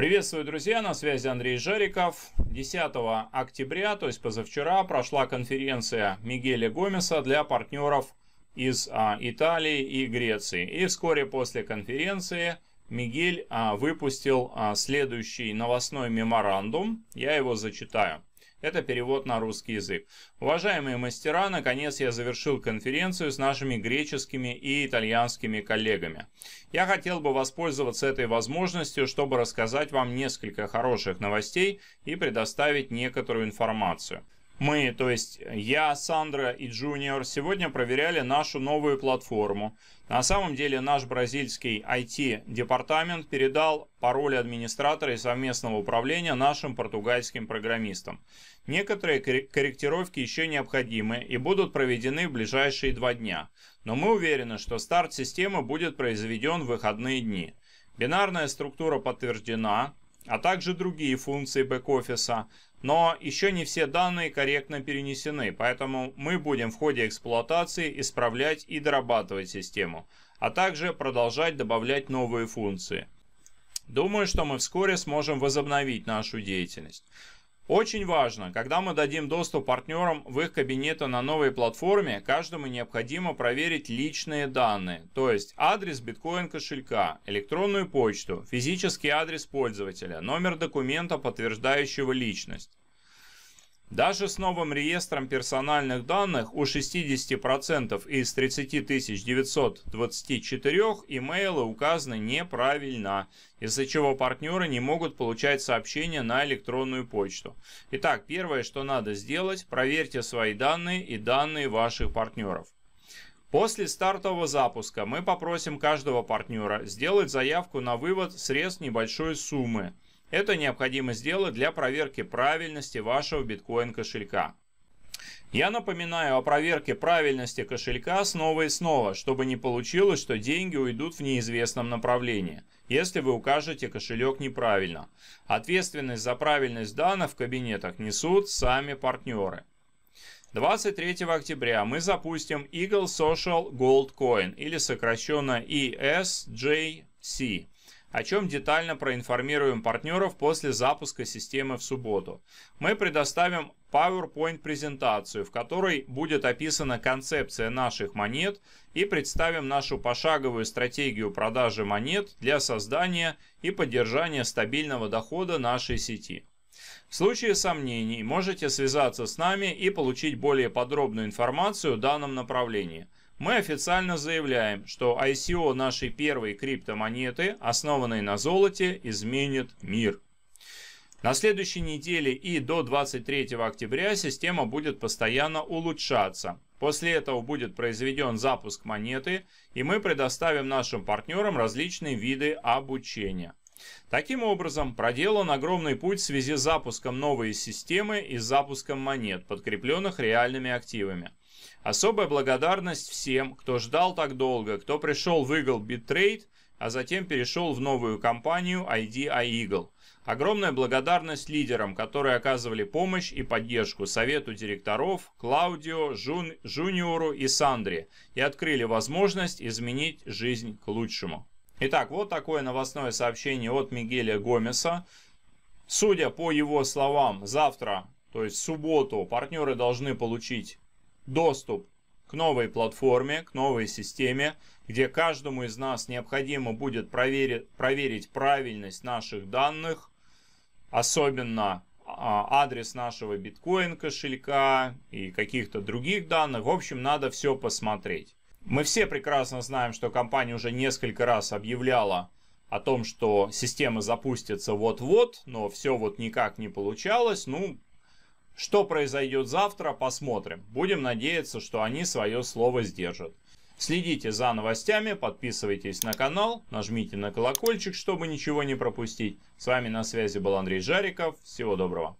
Приветствую, друзья, на связи Андрей Жариков. 10 октября, то есть позавчера, прошла конференция Мигеля Гомеса для партнеров из а, Италии и Греции. И вскоре после конференции Мигель а, выпустил а, следующий новостной меморандум. Я его зачитаю. Это перевод на русский язык. Уважаемые мастера, наконец я завершил конференцию с нашими греческими и итальянскими коллегами. Я хотел бы воспользоваться этой возможностью, чтобы рассказать вам несколько хороших новостей и предоставить некоторую информацию. Мы, то есть я, Сандра и Джуниор, сегодня проверяли нашу новую платформу. На самом деле наш бразильский IT-департамент передал пароль администратора и совместного управления нашим португальским программистам. Некоторые корректировки еще необходимы и будут проведены в ближайшие два дня. Но мы уверены, что старт системы будет произведен в выходные дни. Бинарная структура подтверждена, а также другие функции бэк-офиса, но еще не все данные корректно перенесены, поэтому мы будем в ходе эксплуатации исправлять и дорабатывать систему, а также продолжать добавлять новые функции. Думаю, что мы вскоре сможем возобновить нашу деятельность. Очень важно, когда мы дадим доступ партнерам в их кабинеты на новой платформе, каждому необходимо проверить личные данные, то есть адрес биткоин кошелька, электронную почту, физический адрес пользователя, номер документа, подтверждающего личность. Даже с новым реестром персональных данных у 60% из 30 924 имейлы указаны неправильно, из-за чего партнеры не могут получать сообщения на электронную почту. Итак, первое, что надо сделать, проверьте свои данные и данные ваших партнеров. После стартового запуска мы попросим каждого партнера сделать заявку на вывод средств небольшой суммы – это необходимо сделать для проверки правильности вашего биткоин кошелька. Я напоминаю о проверке правильности кошелька снова и снова, чтобы не получилось, что деньги уйдут в неизвестном направлении, если вы укажете кошелек неправильно. Ответственность за правильность данных в кабинетах несут сами партнеры. 23 октября мы запустим Eagle Social Gold Coin или сокращенно ESJC о чем детально проинформируем партнеров после запуска системы в субботу. Мы предоставим PowerPoint-презентацию, в которой будет описана концепция наших монет и представим нашу пошаговую стратегию продажи монет для создания и поддержания стабильного дохода нашей сети. В случае сомнений можете связаться с нами и получить более подробную информацию в данном направлении – мы официально заявляем, что ICO нашей первой криптомонеты, основанной на золоте, изменит мир. На следующей неделе и до 23 октября система будет постоянно улучшаться. После этого будет произведен запуск монеты, и мы предоставим нашим партнерам различные виды обучения. Таким образом, проделан огромный путь в связи с запуском новой системы и запуском монет, подкрепленных реальными активами. Особая благодарность всем, кто ждал так долго, кто пришел в Eagle BitTrade, а затем перешел в новую компанию IDI Eagle. Огромная благодарность лидерам, которые оказывали помощь и поддержку совету директоров, Клаудио, Жун, Жуниору и Сандре и открыли возможность изменить жизнь к лучшему. Итак, вот такое новостное сообщение от Мигеля Гомеса. Судя по его словам, завтра, то есть в субботу, партнеры должны получить доступ к новой платформе, к новой системе, где каждому из нас необходимо будет проверить, проверить правильность наших данных, особенно а, адрес нашего биткоин кошелька и каких-то других данных. В общем, надо все посмотреть. Мы все прекрасно знаем, что компания уже несколько раз объявляла о том, что система запустится вот-вот, но все вот никак не получалось. Ну, что произойдет завтра, посмотрим. Будем надеяться, что они свое слово сдержат. Следите за новостями, подписывайтесь на канал, нажмите на колокольчик, чтобы ничего не пропустить. С вами на связи был Андрей Жариков. Всего доброго.